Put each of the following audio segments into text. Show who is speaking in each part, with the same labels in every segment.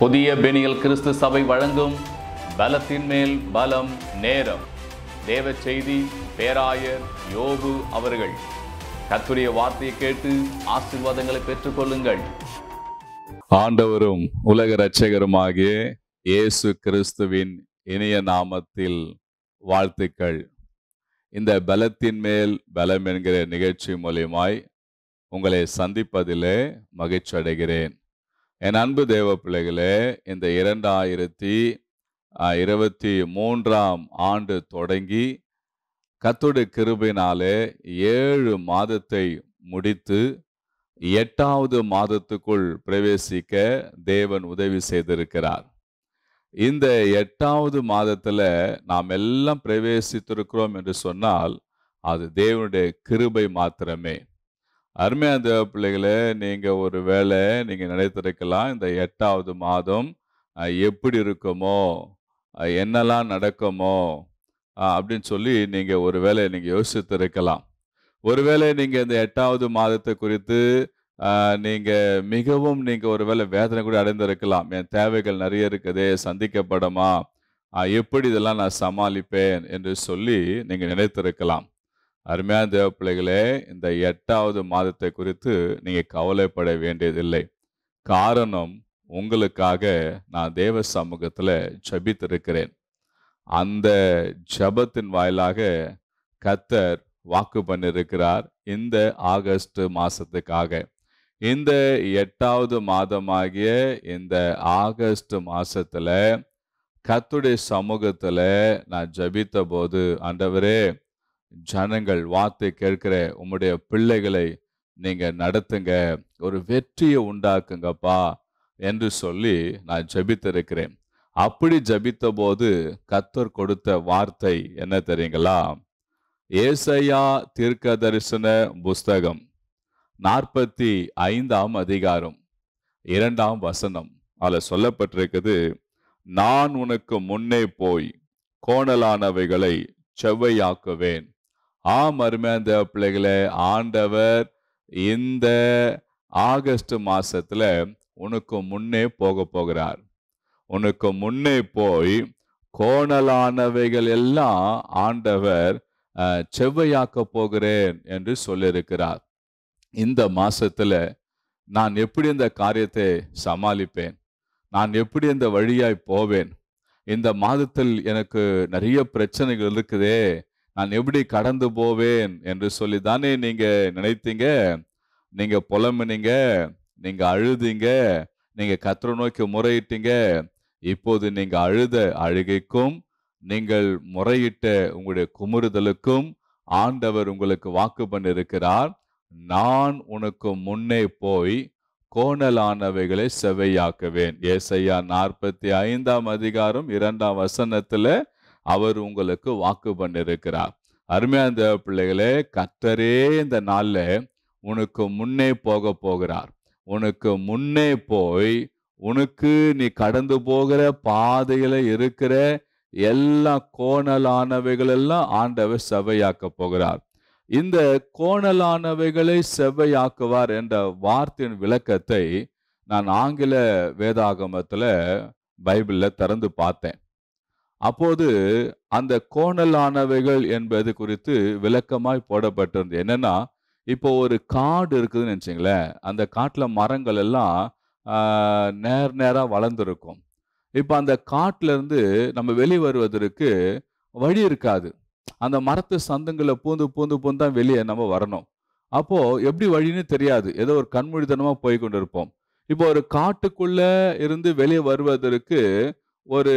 Speaker 1: புதிய பெனியல் கிறிஸ்து சபை வழங்கும் பலத்தின் மேல் பலம் நேரம் தேவ செய்தி பேராயர் யோபு அவர்கள் கத்துரிய வார்த்தையை கேட்டு ஆசீர்வாதங்களை பெற்றுக்கொள்ளுங்கள் ஆண்டவரும் உலக ரட்சகருமாகிய இயேசு கிறிஸ்துவின் இணைய நாமத்தில் வாழ்த்துக்கள் இந்த பலத்தின் மேல் பலம் என்கிற நிகழ்ச்சி மூலியமாய் உங்களை சந்திப்பதிலே மகிழ்ச்சி அடைகிறேன் என் அன்பு தேவ பிள்ளைகளே இந்த இரண்டாயிரத்தி இருபத்தி மூன்றாம் ஆண்டு தொடங்கி கத்தொடு கிருபினாலே ஏழு மாதத்தை முடித்து எட்டாவது மாதத்துக்குள் பிரவேசிக்க தேவன் உதவி செய்திருக்கிறார் இந்த எட்டாவது மாதத்தில் நாம் எல்லாம் பிரவேசித்திருக்கிறோம் என்று சொன்னால் அது தேவனுடைய கிருபை மாத்திரமே அருமையான தேவ பிள்ளைகளே நீங்கள் ஒரு வேலை நீங்கள் நினைத்திருக்கலாம் இந்த எட்டாவது மாதம் எப்படி இருக்குமோ என்னெல்லாம் நடக்குமோ அப்படின்னு சொல்லி நீங்கள் ஒரு வேலை நீங்கள் யோசித்திருக்கலாம் ஒருவேளை நீங்கள் இந்த எட்டாவது மாதத்தை குறித்து நீங்கள் மிகவும் நீங்கள் ஒரு வேலை வேதனை கூட அடைந்திருக்கலாம் என் தேவைகள் நிறைய இருக்குதே சந்திக்கப்படமா எப்படி இதெல்லாம் நான் சமாளிப்பேன் என்று சொல்லி நீங்கள் நினைத்திருக்கலாம் அருமையான தேவ பிள்ளைகளே இந்த எட்டாவது மாதத்தை குறித்து நீங்கள் கவலைப்பட வேண்டியதில்லை காரணம் உங்களுக்காக நான் தேவ சமூகத்தில் ஜபித்திருக்கிறேன் அந்த ஜபத்தின் வாயிலாக கத்தர் வாக்கு பண்ணியிருக்கிறார் இந்த ஆகஸ்ட் மாதத்துக்காக இந்த எட்டாவது மாதமாகிய இந்த ஆகஸ்ட் மாதத்தில் கத்துடைய சமூகத்தில் நான் ஜபித்த போது ஆண்டவரே ஜனங்கள் வார்த்தை கேட்கிற உம்முடைய பிள்ளைகளை நீங்க நடத்துங்க ஒரு வெற்றியை உண்டாக்குங்கப்பா என்று சொல்லி நான் ஜபித்திருக்கிறேன் அப்படி ஜபித்த போது கத்தர் கொடுத்த வார்த்தை என்ன தெரியுங்களா ஏசையா தீர்க்க தரிசன புஸ்தகம் நாற்பத்தி ஐந்தாம் அதிகாரம் இரண்டாம் வசனம் அதில் சொல்லப்பட்டிருக்குது நான் உனக்கு முன்னே போய் கோணலானவைகளை செவ்வையாக்குவேன் ஆம் அருமையான தேவ பிள்ளைகளே ஆண்டவர் இந்த ஆகஸ்ட் மாசத்துல உனக்கு முன்னே போக போகிறார் உனக்கு முன்னே போய் கோணலானவைகள் எல்லாம் ஆண்டவர் செவ்வையாக்க போகிறேன் என்று சொல்லியிருக்கிறார் இந்த மாசத்துல நான் எப்படி இந்த காரியத்தை சமாளிப்பேன் நான் எப்படி இந்த வழியாய் போவேன் இந்த மாதத்தில் எனக்கு நிறைய பிரச்சனைகள் இருக்குதே நான் எப்படி கடந்து போவேன் என்று சொல்லி தானே நீங்கள் நினைத்தீங்க நீங்கள் புலம்புனீங்க நீங்கள் அழுதீங்க நீங்கள் கத்திர நோக்கி முறையிட்டீங்க இப்போது நீங்கள் அழுத அழுகைக்கும் நீங்கள் முறையிட்ட உங்களுடைய குமுறுதலுக்கும் ஆண்டவர் உங்களுக்கு வாக்கு பண்ணிருக்கிறார் நான் உனக்கு முன்னே போய் கோணலானவைகளை செவையாக்குவேன் ஏசையா நாற்பத்தி ஐந்தாம் அதிகாரம் இரண்டாம் வசனத்துல அவர் உங்களுக்கு வாக்கு பண்ணிருக்கிறார் அருமையான பிள்ளைகளே கத்தரே இந்த நாளில் உனக்கு முன்னே போக போகிறார் உனக்கு முன்னே போய் உனக்கு நீ கடந்து போகிற பாதையில் இருக்கிற எல்லா கோணலானவைகளெல்லாம் ஆண்டவர் செவ்வையாக்க போகிறார் இந்த கோணலானவைகளை செவ்வையாக்குவார் என்ற வார்த்தையின் விளக்கத்தை நான் ஆங்கில வேதாகமத்தில் பைபிளில் திறந்து பார்த்தேன் அப்போது அந்த கோணலானவைகள் என்பது குறித்து விளக்கமாய் போடப்பட்டிருந்தது என்னன்னா இப்போ ஒரு காடு இருக்குதுன்னு நினச்சிங்களேன் அந்த காட்டில் மரங்கள் எல்லாம் நேர் நேராக வளர்ந்துருக்கும் இப்போ அந்த காட்டிலேருந்து நம்ம வெளி வருவதற்கு வழி இருக்காது அந்த மரத்து சந்துங்களை பூந்து பூந்து பூந்து தான் வெளியே நம்ம வரணும் அப்போது எப்படி வழின்னு தெரியாது ஏதோ ஒரு கண்மொழித்தனமாக போய் கொண்டிருப்போம் இப்போ ஒரு காட்டுக்குள்ளே இருந்து வெளியே வருவதற்கு ஒரு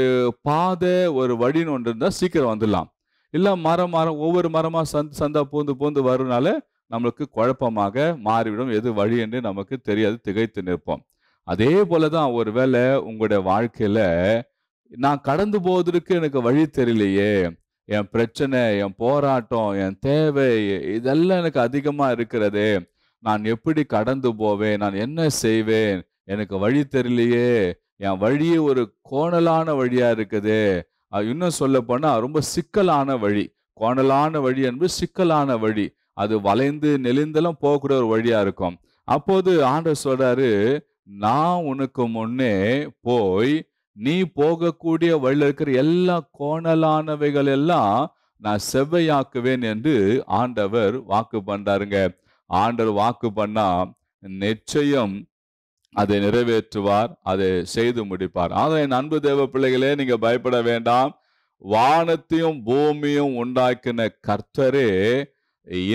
Speaker 1: பாதை ஒரு வழின்னு ஒன்று இருந்தால் சீக்கிரம் வந்துடலாம் இல்லை மரம் மரம் ஒவ்வொரு மரமாக சந்த் சந்தா பூந்து பூந்து வரனால நம்மளுக்கு குழப்பமாக மாறிவிடும் எது வழி என்று நமக்கு தெரியாது திகைத்து நிற்போம் அதே போல தான் ஒரு வேளை உங்களுடைய வாழ்க்கையில் நான் கடந்து போவதற்கு எனக்கு வழி தெரியலையே என் பிரச்சனை என் போராட்டம் என் தேவை இதெல்லாம் எனக்கு அதிகமாக இருக்கிறது நான் எப்படி கடந்து போவேன் நான் என்ன செய்வேன் எனக்கு வழி தெரியலையே என் வழி ஒரு கோணலான வழியாக இருக்குது இன்னும் சொல்ல போனால் ரொம்ப சிக்கலான வழி கோணலான வழி என்பது சிக்கலான வழி அது வளைந்து நெளிந்தெல்லாம் போகக்கூடிய ஒரு வழியாக இருக்கும் அப்போது ஆண்டவர் சொல்கிறாரு நான் உனக்கு முன்னே போய் நீ போகக்கூடிய வழியில் இருக்கிற எல்லா கோணலானவைகள் எல்லாம் நான் செவ்வையாக்குவேன் என்று ஆண்டவர் வாக்கு பண்ணாருங்க ஆண்டவர் வாக்கு பண்ணா நிச்சயம் அதை நிறைவேற்றுவார் அதை செய்து முடிப்பார் ஆனால் என் அன்பு தேவ பிள்ளைகளே நீங்க பயப்பட வேண்டாம் வானத்தையும் பூமியும் உண்டாக்கின கர்த்தரே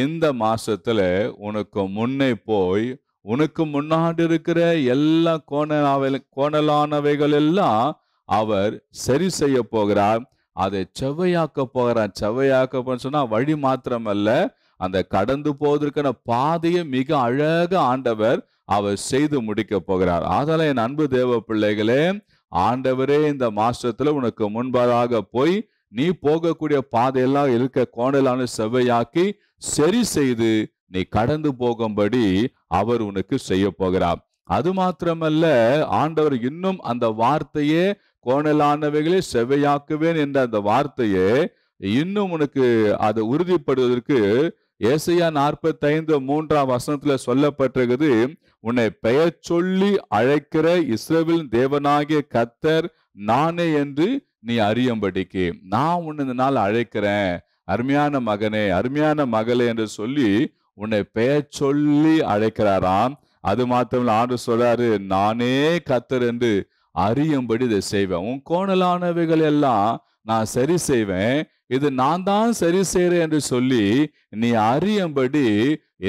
Speaker 1: இந்த மாசத்துல உனக்கு முன்னே போய் உனக்கு முன்னாடி இருக்கிற எல்லா கோணல கோணலானவைகள் எல்லாம் அவர் சரி செய்ய போகிறார் அதை செவ்வையாக்க போகிறார் செவ்வையாக்க சொன்னா வழி மாத்திரம் அல்ல அந்த கடந்து போவதற்கான பாதையை மிக அழக ஆண்டவர் அவர் செய்து முடிக்க போகிறார் ஆதால என் அன்பு தேவ பிள்ளைகளே ஆண்டவரே இந்த மாசத்துல உனக்கு முன்பதாக போய் நீ போகக்கூடிய பாதையெல்லாம் இருக்க கோணலான செவ்வையாக்கி சரி செய்து நீ கடந்து போகும்படி அவர் உனக்கு செய்ய போகிறார் அது மாத்திரமல்ல ஆண்டவர் இன்னும் அந்த வார்த்தையே கோணலானவைகளை செவ்வையாக்குவேன் என்ற அந்த வார்த்தையே இன்னும் உனக்கு அதை உறுதிப்படுவதற்கு ஏசையா நாற்பத்தைந்து மூன்றாம் வசனத்துல சொல்லப்பட்டிருக்குது உன்னை பெயர் சொல்லி அழைக்கிற இஸ்ரேவில் தேவனாகிய கத்தர் நானே என்று நீ அறியும்படிக்கு நான் உன்னை இந்த நாள் அழைக்கிறேன் அருமையான மகனே அருமையான மகளே என்று சொல்லி உன்னை பெயர் சொல்லி அழைக்கிறாராம் அது மாத்திரம் ஆண்டு சொல்றாரு நானே கத்தர் என்று அறியும்படி இதை செய்வேன் உன் கோணலானவைகள் எல்லாம் நான் சரி செய்வேன் இது நான் தான் சரி செய்கிறேன் என்று சொல்லி நீ அறியும்படி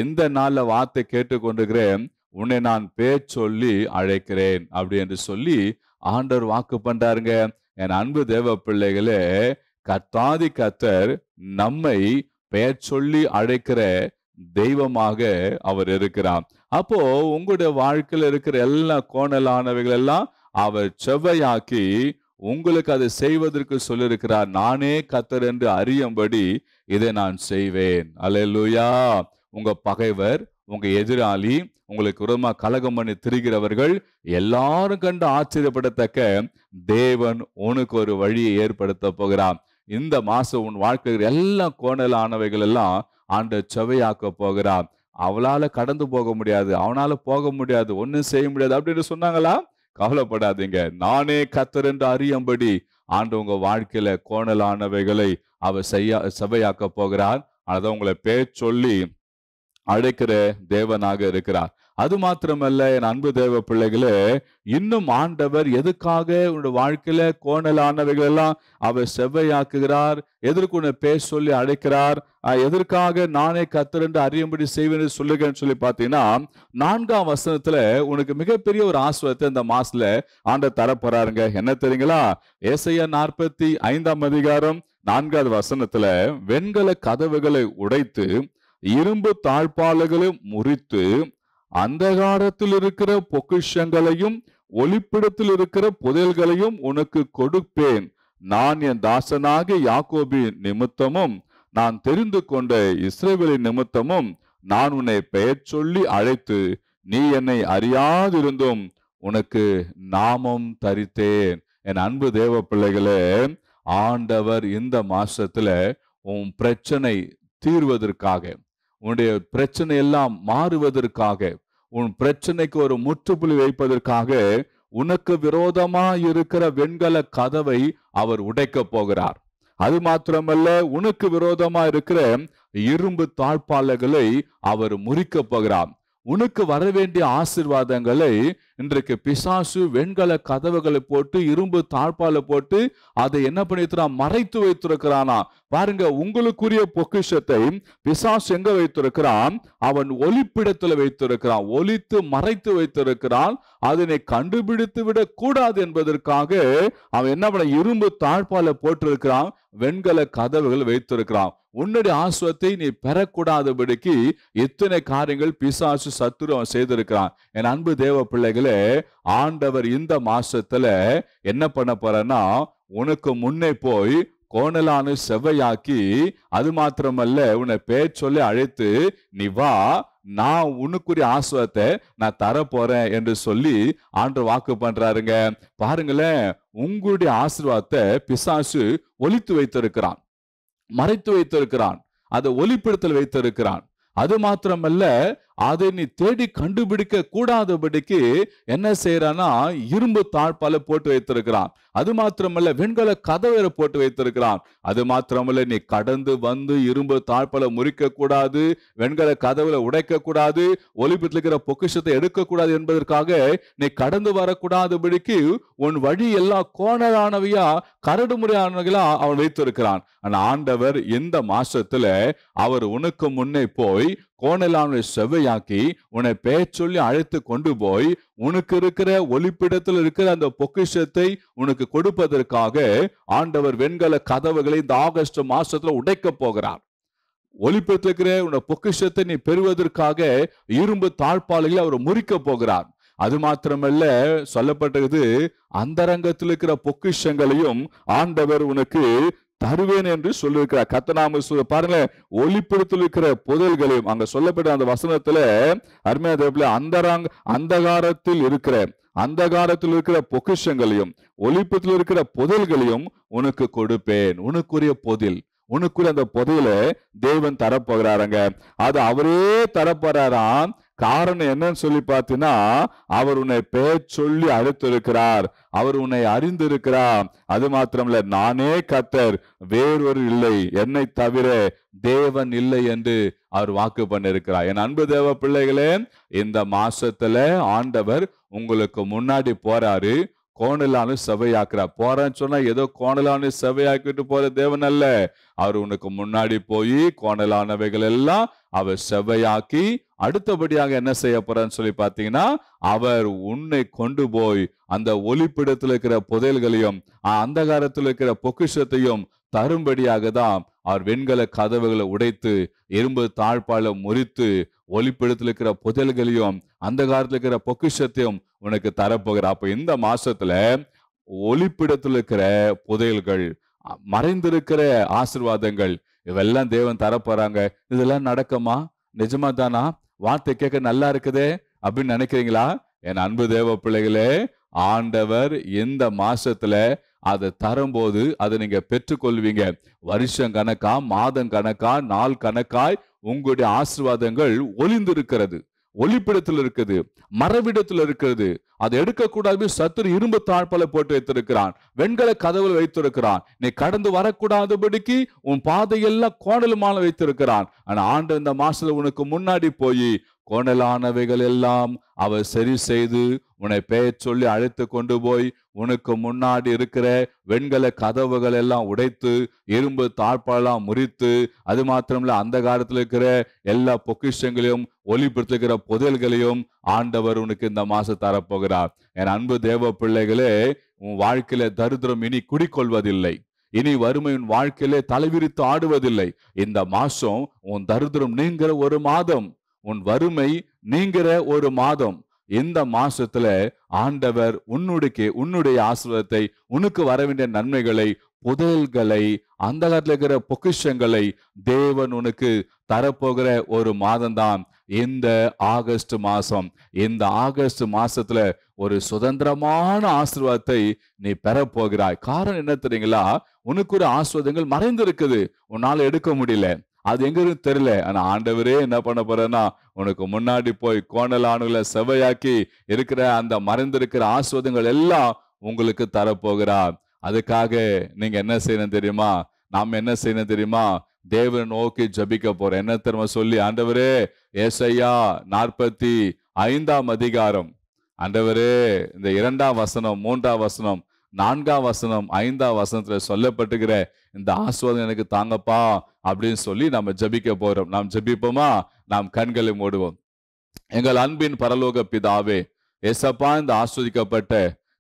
Speaker 1: எந்த நாளில் வார்த்தை கேட்டுக்கொண்டிருக்கிறேன் உன்னை நான் பேர் சொல்லி அழைக்கிறேன் அப்படி என்று சொல்லி ஆண்டவர் வாக்கு பண்றாருங்க என் அன்பு தேவ பிள்ளைகளே கத்தாதி கத்தர் நம்மை பெயர் சொல்லி அழைக்கிற தெய்வமாக அவர் இருக்கிறார் அப்போ உங்களுடைய வாழ்க்கையில் இருக்கிற எல்லா கோணலானவைகள் எல்லாம் அவர் செவ்வையாக்கி உங்களுக்கு அதை செய்வதற்கு சொல்லியிருக்கிறார் நானே கத்தர் என்று அறியும்படி இதை நான் செய்வேன் அலையலூயா உங்க பகைவர் உங்க எதிராளி உங்களுக்கு உரமா கலகம் பண்ணி திரிகிறவர்கள் எல்லாரும் கண்டு ஆச்சரியப்படத்தக்க தேவன் உனக்கு ஒரு வழியை ஏற்படுத்த போகிறான் இந்த மாசம் உன் வாழ்க்கையில் எல்லா கோணலானவைகள் எல்லாம் ஆண்ட செவையாக்க போகிறான் அவளால கடந்து போக முடியாது அவனால போக முடியாது ஒன்றும் செய்ய முடியாது அப்படின்னு சொன்னாங்களா கவலைப்படாதீங்க நானே கத்தர் என்று அறியும்படி ஆண்டு உங்க வாழ்க்கையில கோணலானவைகளை அவர் செய்ய சபையாக்க போகிறார் அதை உங்களை பேர் சொல்லி அழைக்கிற தேவனாக இருக்கிறார் அது மாத்திரமல்ல என் அன்பு தேவ பிள்ளைகளே இன்னும் ஆண்டவர் எதுக்காக உன்னோட வாழ்க்கையில கோணலானவைகள் எல்லாம் அவர் செவ்வையாக்குகிறார் எதற்கு உன்னை பேச சொல்லி அழைக்கிறார் எதற்காக நானே கத்திரண்டு அறியும்படி செய்வேன் சொல்லுகிறேன்னு சொல்லி பார்த்தீங்கன்னா நான்காம் வசனத்துல உனக்கு மிகப்பெரிய ஒரு ஆசுவத்தை இந்த மாசத்துல ஆண்ட தரப்போறாருங்க என்ன தெரியுங்களா ஏசைய நாற்பத்தி ஐந்தாம் அதிகாரம் நான்காவது வசனத்துல வெண்கல கதவுகளை உடைத்து இரும்பு தாழ்பாளர்களும் முறித்து அந்த இருக்கிற பொக்கிஷங்களையும் ஒளிப்பிடத்தில் இருக்கிற புதையல்களையும் உனக்கு கொடுப்பேன் நான் என் தாசனாக யாக்கோபி நிமித்தமும் நான் தெரிந்து கொண்ட இஸ்ரேவேலின் நிமித்தமும் நான் உன்னை பெயர் சொல்லி அழைத்து நீ என்னை அறியாதிருந்தும் உனக்கு நாமம் தரித்தேன் என் அன்பு தேவ பிள்ளைகளே ஆண்டவர் இந்த மாசத்துல உன் பிரச்சனை தீர்வதற்காக உன்னுடைய பிரச்சனை எல்லாம் மாறுவதற்காக உன் பிரச்சனைக்கு ஒரு முற்றுப்புள்ளி வைப்பதற்காக உனக்கு விரோதமா இருக்கிற வெண்கல கதவை அவர் உடைக்க போகிறார் அது மாத்திரமல்ல உனக்கு விரோதமா இருக்கிற இரும்பு தாழ்பாளர்களை அவர் முறிக்க போகிறார் உனக்கு வரவேண்டிய ஆசிர்வாதங்களை இன்றைக்கு பிசாசு வெண்கல கதவுகளை போட்டு இரும்பு தாழ்பால போட்டு அதை என்ன பண்ணிருக்கிறான் மறைத்து வைத்திருக்கிறானா பாருங்க உங்களுக்குரிய பொக்கிஷத்தை பிசாசு எங்க வைத்திருக்கிறான் அவன் ஒலிப்பிடத்துல வைத்திருக்கிறான் ஒலித்து மறைத்து வைத்திருக்கிறான் அதனை கண்டுபிடித்து விட கூடாது என்பதற்காக அவன் என்ன பண்ண இரும்பு தாழ்பால போட்டிருக்கிறான் வெண்கல கதவுகள் வைத்திருக்கிறான் உன்னுடைய ஆசுவத்தை நீ பெறக்கூடாதபடிக்கு எத்தனை காரியங்கள் பிசாசு சத்துரு அவன் செய்திருக்கிறான் என் அன்பு தேவ பிள்ளைகளே ஆண்டவர் இந்த மாசத்துல என்ன பண்ண போறன்னா உனக்கு முன்னே போய் கோணலானு செவ்வையாக்கி அது மாத்திரமல்ல உன்னை பேர் சொல்லி அழைத்து நீ வா நான் உனக்குரிய ஆசுவத்தை நான் தரப்போறேன் என்று சொல்லி ஆண்டு வாக்கு பண்றாருங்க பாருங்களேன் உங்களுடைய ஆசீர்வாதத்தை பிசாசு ஒழித்து வைத்திருக்கிறான் மறைத்து வைத்திருக்கிறான் அதை ஒளிப்படுத்தல் வைத்திருக்கிறான் அது மாத்திரமல்ல அதை நீ தேடி கண்டுபிடிக்க கூடாதபடிக்கு என்ன செய்யறான்னா இரும்பு தாழ்பால போட்டு வைத்திருக்கிறான் அது மாத்திரமல்ல வெண்கல கதவை போட்டு வைத்திருக்கிறான் அது மாத்திரமல்ல நீ கடந்து வந்து இரும்பு தாழ்பால முறிக்க கூடாது வெண்கல கதவுல உடைக்க கூடாது ஒலிபத்தில் இருக்கிற பொக்கிஷத்தை எடுக்க கூடாது என்பதற்காக நீ கடந்து வரக்கூடாதபடிக்கு உன் வழி எல்லாம் கோணலானவையா கரடு முறையானவைகளா அவன் வைத்திருக்கிறான் ஆனா ஆண்டவர் இந்த மாசத்துல அவர் உனக்கு முன்னே போய் கோணலானுடைய செவ்வையாக்கி உன்னை பெயர் சொல்லி அழைத்து கொண்டு போய் உனக்கு இருக்கிற ஒளிப்பிடத்தில் இருக்கிற அந்த பொக்கிஷத்தை உனக்கு கொடுப்பதற்காக ஆண்டவர் வெண்கல கதவுகளை இந்த ஆகஸ்ட் மாசத்துல உடைக்க போகிறார் ஒளிப்பிடத்தில் இருக்கிற உன்னோட பொக்கிஷத்தை நீ பெறுவதற்காக இரும்பு தாழ்பாளைகளை அவர் முறிக்க போகிறார் அது மாத்திரமல்ல சொல்லப்பட்டது அந்தரங்கத்தில் இருக்கிற பொக்கிஷங்களையும் ஆண்டவர் உனக்கு தருவேன் என்று சொல்லியிருக்கிறார் கத்தனாம பாருங்களேன் ஒளிப்படுத்தல் இருக்கிற புதல்களையும் அங்க சொல்லப்பட்ட அந்த வசனத்துல அருமையா தேவல அந்தராங் அந்தகாரத்தில் இருக்கிற அந்தகாரத்தில் இருக்கிற பொக்கிஷங்களையும் ஒளிப்பத்தில் இருக்கிற புதல்களையும் உனக்கு கொடுப்பேன் உனக்குரிய பொதில் உனக்குரிய அந்த புதையில தேவன் தரப்போகிறாருங்க அது அவரே தரப்போறாராம் காரணம் என்னன்னு சொல்லி பார்த்தீங்கன்னா அவர் உன்னை பேர் சொல்லி அழைத்திருக்கிறார் அவர் உன்னை அறிந்திருக்கிறார் அது இல்ல நானே கத்தர் வேறொரு இல்லை என்னை தவிர தேவன் இல்லை என்று அவர் வாக்கு பண்ணிருக்கிறார் என் அன்பு தேவ பிள்ளைகளே இந்த மாசத்துல ஆண்டவர் உங்களுக்கு முன்னாடி போறாரு கோணலானு சபையாக்குறா போறேன்னு சொன்னா ஏதோ கோணலானு சபையாக்கிட்டு போற தேவன் அல்ல அவர் உனக்கு முன்னாடி போய் கோணலானவைகள் எல்லாம் அவர் செவையாக்கி அடுத்தபடியாக என்ன செய்ய போறான்னு சொல்லி பாத்தீங்கன்னா அவர் உன்னை கொண்டு போய் அந்த ஒளிப்பிடத்தில் இருக்கிற புதையல்களையும் அந்தகாரத்தில் இருக்கிற பொக்கிஷத்தையும் தரும்படியாக தான் அவர் வெண்கல கதவுகளை உடைத்து எறும்பு தாழ்பால முறித்து ஒளிப்பெடுத்துல இருக்கிற புதல்களையும் அந்த காலத்துல இருக்கிற பொக்கிஷத்தையும் உனக்கு தரப்போகிறார் அப்ப இந்த மாசத்துல ஒளிப்பிடத்தில் இருக்கிற புதையல்கள் மறைந்திருக்கிற ஆசிர்வாதங்கள் இவெல்லாம் தேவன் தரப்போறாங்க இதெல்லாம் நடக்குமா நிஜமா தானா வார்த்தை கேட்க நல்லா இருக்குதே அப்படின்னு நினைக்கிறீங்களா என் அன்பு தேவ பிள்ளைகளே ஆண்டவர் இந்த மாசத்துல அதை தரும்போது அதை நீங்க பெற்றுக்கொள்வீங்க வருஷம் கணக்கா மாதம் கணக்கா நாள் கணக்காய் உங்களுடைய ஆசிர்வாதங்கள் ஒளிந்திருக்கிறது ஒளிப்பிடத்தில் இருக்குது மரவிடத்துல இருக்கிறது அதை எடுக்கக்கூடாது சத்துரு இரும்பு தாழ்பல போட்டு வைத்திருக்கிறான் வெண்கல கதவுல வைத்திருக்கிறான் நீ கடந்து வரக்கூடாதபடிக்கு உன் பாதையெல்லாம் கோடலுமான வைத்திருக்கிறான் ஆனா ஆண்டு இந்த மாசத்துல உனக்கு முன்னாடி போய் கோணலானவைகள் எல்லாம் அவர் சரி செய்து உன்னை பெயர் சொல்லி அழைத்து கொண்டு போய் உனக்கு முன்னாடி இருக்கிற வெண்கல கதவுகள் எல்லாம் உடைத்து இரும்பு தாழ்பாலாம் முறித்து அது மாத்திரமில்ல அந்த காலத்தில் இருக்கிற எல்லா பொக்கிஷங்களையும் ஒளிப்படுத்துகிற புதல்களையும் ஆண்டவர் உனக்கு இந்த மாசம் தரப்போகிறார் என் அன்பு தேவ பிள்ளைகளே உன் வாழ்க்கையில தரித்திரம் இனி குடிக்கொள்வதில்லை இனி வறுமையின் வாழ்க்கையிலே தலைவிரித்து ஆடுவதில்லை இந்த மாசம் உன் தரித்திரம் நீங்கிற ஒரு மாதம் உன் வறுமை நீங்கிற ஒரு மாதம் இந்த மாசத்துல ஆண்டவர் உன்னுடைய உன்னுடைய ஆசிரியத்தை உனக்கு வர வேண்டிய நன்மைகளை புதையல்களை அந்த காலத்துல இருக்கிற பொக்கிஷங்களை தேவன் உனக்கு தரப்போகிற ஒரு மாதம்தான் இந்த ஆகஸ்ட் மாசம் இந்த ஆகஸ்ட் மாசத்துல ஒரு சுதந்திரமான ஆசிர்வாதத்தை நீ பெறப்போகிறாய் காரணம் என்ன தெரியுங்களா உனக்கு ஒரு ஆசிர்வாதங்கள் மறைந்திருக்குது உன்னால எடுக்க முடியல அது எங்க இருந்து தெரியல ஆனா ஆண்டவரே என்ன பண்ண போறேன்னா உனக்கு முன்னாடி போய் கோணலானுகளை செவையாக்கி இருக்கிற அந்த மறைந்திருக்கிற ஆஸ்வதங்கள் எல்லாம் உங்களுக்கு தரப்போகிறார் அதுக்காக நீங்க என்ன செய்யணும் தெரியுமா நாம் என்ன செய்யணும் தெரியுமா தேவனை நோக்கி ஜபிக்க போறோம் என்ன தெரியுமா சொல்லி ஆண்டவரே ஏசையா நாற்பத்தி ஐந்தாம் அதிகாரம் ஆண்டவரே இந்த இரண்டாம் வசனம் மூன்றாம் வசனம் நான்காம் வசனம் ஐந்தாம் வசனத்துல சொல்லப்பட்டுகிற இந்த ஆஸ்வாதம் எனக்கு தாங்கப்பா அப்படின்னு சொல்லி நம்ம ஜபிக்க போறோம் நாம் ஜபிப்போமா நாம் கண்களை மூடுவோம் எங்கள் அன்பின் பரலோக பிதாவே எசப்பா இந்த ஆஸ்வதிக்கப்பட்ட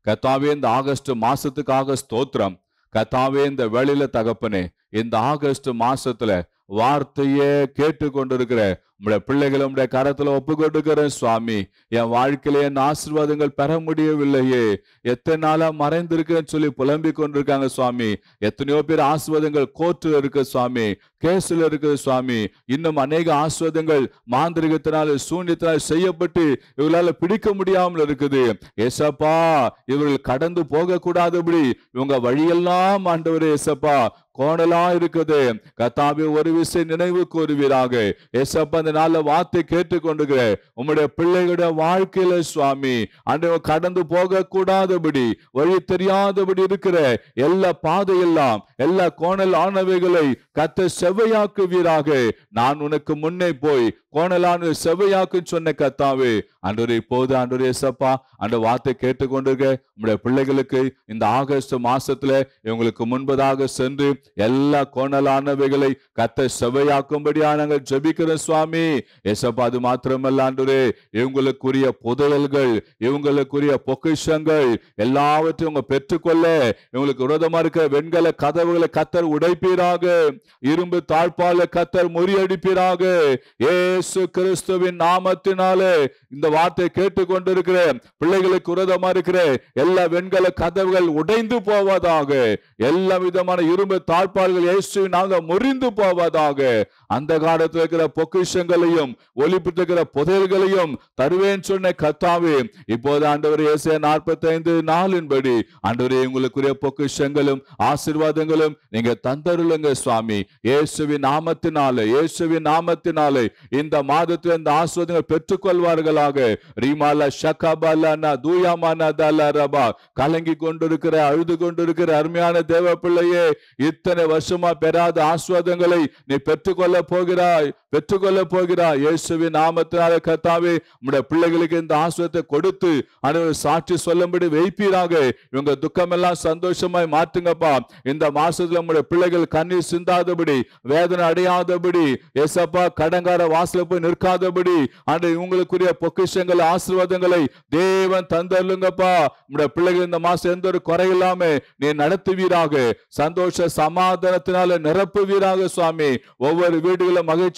Speaker 1: கத்தாவே இந்த ஆகஸ்ட் மாசத்துக்காக ஸ்தோத்திரம் கத்தாவே இந்த வேலையில தகப்பனே இந்த ஆகஸ்ட் மாசத்துல வார்த்தையே கேட்டு கொண்டிருக்கிற உங்களுடைய பிள்ளைகளை உங்களுடைய கரத்துல ஒப்பு கொடுக்கிறேன் சுவாமி என் வாழ்க்கையில என் ஆசிர்வாதங்கள் பெற முடியவில்லையே எத்தனை நாளா மறைந்திருக்கேன்னு சொல்லி புலம்பிக் கொண்டிருக்காங்க சுவாமி எத்தனையோ பேர் ஆசிர்வாதங்கள் கோர்ட்டுல இருக்கு சுவாமி கேஸ்ல இருக்குது சுவாமி இன்னும் அநேக ஆஸ்வதங்கள் மாந்திரிகத்தினால சூன்யத்தினால் செய்யப்பட்டு இவர்களால பிடிக்க முடியாமல் இருக்குது ஏசப்பா இவர்கள் கடந்து கூடாதபடி இவங்க வழியெல்லாம் ஆண்டவர் ஏசப்பா கோணலா இருக்குது கத்தாவி ஒரு விசை நினைவு கூறுவீராக ஏசப்பா நாள நாளில் வார்த்தை கேட்டுக்கொண்டுகிறேன் உம்முடைய பிள்ளைகளுடைய வாழ்க்கையில சுவாமி அன்றைய கடந்து போக கூடாதபடி வழி தெரியாதபடி இருக்கிற எல்லா பாதையெல்லாம் எல்லா கோணல் ஆனவைகளை கத்த செவ்வையாக்குவீராக நான் உனக்கு முன்னே போய் கோணலான செவ்வையாக்கு சொன்ன கத்தாவே அன்றொரு இப்போது அன்றொரு சப்பா அந்த வார்த்தை கேட்டுக்கொண்டிருக்க உங்களுடைய பிள்ளைகளுக்கு இந்த ஆகஸ்ட் மாசத்துல இவங்களுக்கு முன்பதாக சென்று எல்லா கோணலானவைகளை கத்த செவ்வையாக்கும்படியா நாங்கள் ஜபிக்கிற சுவாமி பண்ணி எசப்பா அது மாத்திரமல்ல ஆண்டவரே இவங்களுக்குரிய புதல்கள் இவங்களுக்குரிய பொக்கிஷங்கள் எல்லாவற்றையும் இவங்க பெற்றுக்கொள்ள இவங்களுக்கு விரோதமா இருக்க வெண்கல கதவுகளை கத்தர் உடைப்பீராக இரும்பு தாழ்பால கத்தர் முறியடிப்பீராக ஏசு கிறிஸ்துவின் நாமத்தினாலே இந்த வார்த்தை கேட்டுக்கொண்டிருக்கிற பிள்ளைகளுக்கு விரோதமா இருக்கிற எல்லா வெண்கல கதவுகள் உடைந்து போவதாக எல்லா விதமான இரும்பு தாழ்பால்கள் இயேசு நாம முறிந்து போவதாக அந்த காலத்தில் இருக்கிற பொக்கிஷங்கள் மேகங்களையும் ஒளிப்பிட்டுகிற புதையல்களையும் தருவேன் சொன்ன கத்தாவே இப்போது ஆண்டவர் இயேசு நாற்பத்தி ஐந்து நாளின்படி ஆண்டவரே உங்களுக்குரிய பொக்கிஷங்களும் ஆசிர்வாதங்களும் நீங்க தந்தருளுங்க சுவாமி இயேசுவின் நாமத்தினாலே இயேசுவின் நாமத்தினாலே இந்த மாதத்தில் இந்த ஆசிர்வாதங்கள் பெற்றுக்கொள்வார்களாக ரீமாலா ஷகாபாலானா தூயாமானா தாலா ரபா கலங்கி கொண்டிருக்கிற அழுது கொண்டிருக்கிற அருமையான தேவ பிள்ளையே இத்தனை வருஷமா பெறாத ஆசிர்வாதங்களை நீ பெற்றுக்கொள்ள போகிறாய் பெற்றுக்கொள்ள போ போகிறார் இயேசுவின் நாமத்தினால கத்தாவே உங்களுடைய பிள்ளைகளுக்கு இந்த ஆசிரியத்தை கொடுத்து அனைவரும் சாட்சி சொல்லும்படி வைப்பீராக இவங்க துக்கம் எல்லாம் சந்தோஷமாய் மாத்துங்கப்பா இந்த மாசத்துல உங்களுடைய பிள்ளைகள் கண்ணீர் சிந்தாதபடி வேதனை அடையாதபடி ஏசப்பா கடங்கார வாசல போய் நிற்காதபடி அன்று இவங்களுக்குரிய பொக்கிஷங்கள் ஆசீர்வாதங்களை தேவன் தந்தருங்கப்பா உங்களுடைய பிள்ளைகள் இந்த மாசம் எந்த ஒரு குறையில்லாம நீ நடத்துவீராக சந்தோஷ சமாதானத்தினால நிரப்புவீராக சுவாமி ஒவ்வொரு வீடுகளும் மகிழ்ச்சி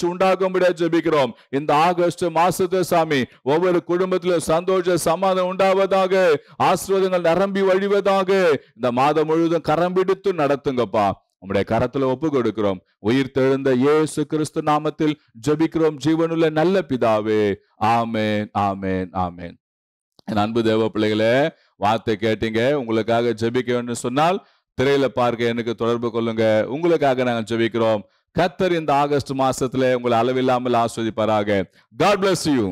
Speaker 1: முடியாது ஜெபிக்கிறோம் இந்த ஆகஸ்ட் மாசத்தை சாமி ஒவ்வொரு குடும்பத்திலும் சந்தோஷ சமாதம் உண்டாவதாக ஆசிர்வாதங்கள் நிரம்பி வழிவதாக இந்த மாதம் முழுவதும் கரம் பிடித்து நடத்துங்கப்பா நம்முடைய கரத்துல ஒப்பு கொடுக்கிறோம் உயிர் தெழுந்த இயேசு கிறிஸ்து நாமத்தில் ஜபிக்கிறோம் ஜீவனுள்ள நல்ல பிதாவே ஆமேன் ஆமேன் ஆமேன் என் அன்பு தேவ பிள்ளைகளே வார்த்தை கேட்டீங்க உங்களுக்காக ஜபிக்க வேண்டும் சொன்னால் திரையில பார்க்க எனக்கு தொடர்பு கொள்ளுங்க உங்களுக்காக நாங்கள் ஜபிக்கிறோம் கத்தர் இந்த ஆகஸ்ட் மாசத்துல உங்களை அளவில்லாமல் ஆஸ்வதிப்பாராக காட் பிளஸ் யூ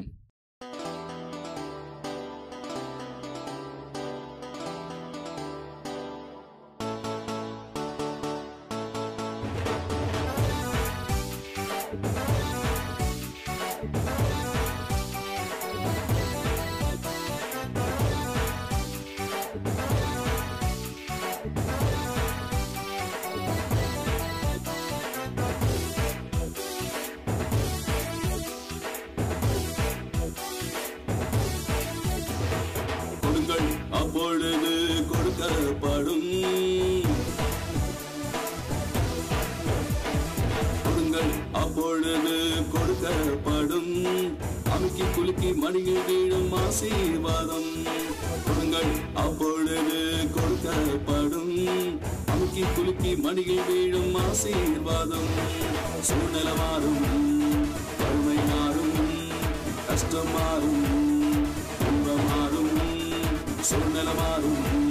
Speaker 1: குலுக்கி மடியில் வீழும் ஆசீர்வாதம் கொடுங்கள் அப்பொழுது கொடுக்கப்படும் அமுக்கி குலுக்கி மடியில் வீழும் ஆசீர்வாதம் சூழ்நிலை மாறும் வறுமை மாறும் கஷ்டம் மாறும் துன்பம் மாறும் சூழ்நிலை மாறும்